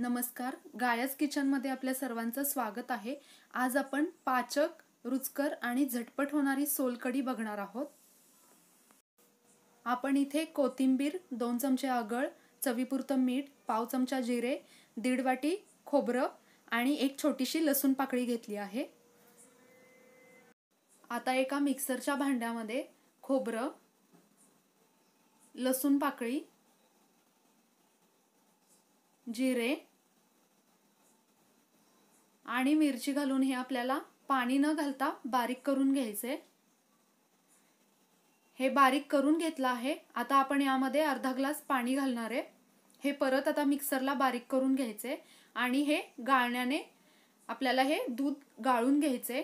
नमस्कार किचन किचनमध्ये आपल्या सर्वांचं स्वागत आहे आज आपण पाचक रुचकर आणि झटपट होणारी सोलकढी बघणार आहोत आपण इथे कोथिंबीर दोन चमचे आगळ चवीपुरतं मीठ पाव चमचा जिरे दीड वाटी खोबरं आणि एक छोटीशी लसूण पाकळी घेतली आहे आता एका मिक्सरच्या भांड्यामध्ये खोबरं लसूण पाकळी जिरे आणि मिरची घालून हे आपल्याला पाणी न घालता बारीक करून घ्यायचे हे बारीक करून घेतलं आहे आता आपण यामध्ये अर्धा ग्लास पाणी घालणार आहे हे परत आता मिक्सरला बारीक करून घ्यायचे आणि हे गाळण्याने आपल्याला हे दूध गाळून घ्यायचे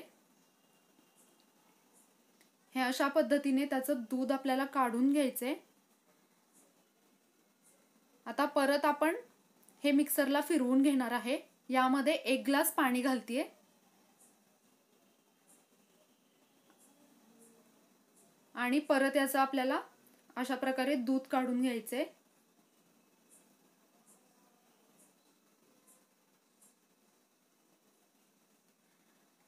हे अशा पद्धतीने त्याचं दूध आपल्याला काढून घ्यायचे आता परत आपण हे मिक्सरला फिरवून घेणार आहे यामध्ये एक ग्लास पाणी घालतीये आणि परत याचा आपल्याला अशा प्रकारे दूध काढून घ्यायचे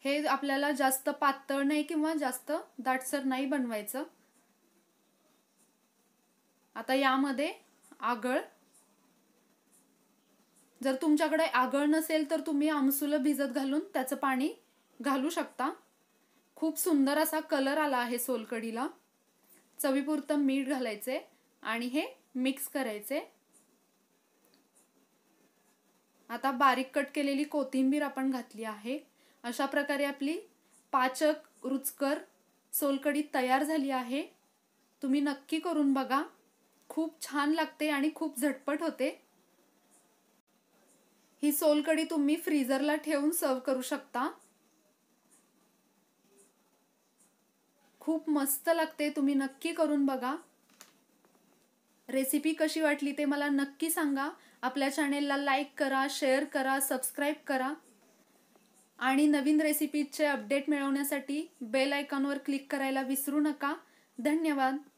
हे आपल्याला जास्त पातळ नाही किंवा जास्त दाटसर नाही बनवायचं आता यामध्ये आगळ जर तुमच्याकडे आगळ नसेल तर तुम्ही आमसुलं भिजत घालून त्याचं पाणी घालू शकता खूप सुंदर असा कलर आला आहे सोलकडीला चवीपुरतं मीठ घालायचे आणि हे मिक्स करायचे आता बारीक कट केलेली कोथिंबीर आपण घातली आहे अशा प्रकारे आपली पाचक रुचकर सोलकडी तयार झाली आहे तुम्ही नक्की करून बघा खूप छान लागते आणि खूप झटपट होते ही सोलकडी तुम्ही फ्रीजरला ठेवून सर्व करू शकता खूप मस्त लागते तुम्ही नक्की करून बघा रेसिपी कशी वाटली ते मला नक्की सांगा आपल्या चॅनेलला लाईक करा शेअर करा सबस्क्राईब करा आणि नवीन रेसिपीचे अपडेट मिळवण्यासाठी बेल आयकॉनवर क्लिक करायला विसरू नका धन्यवाद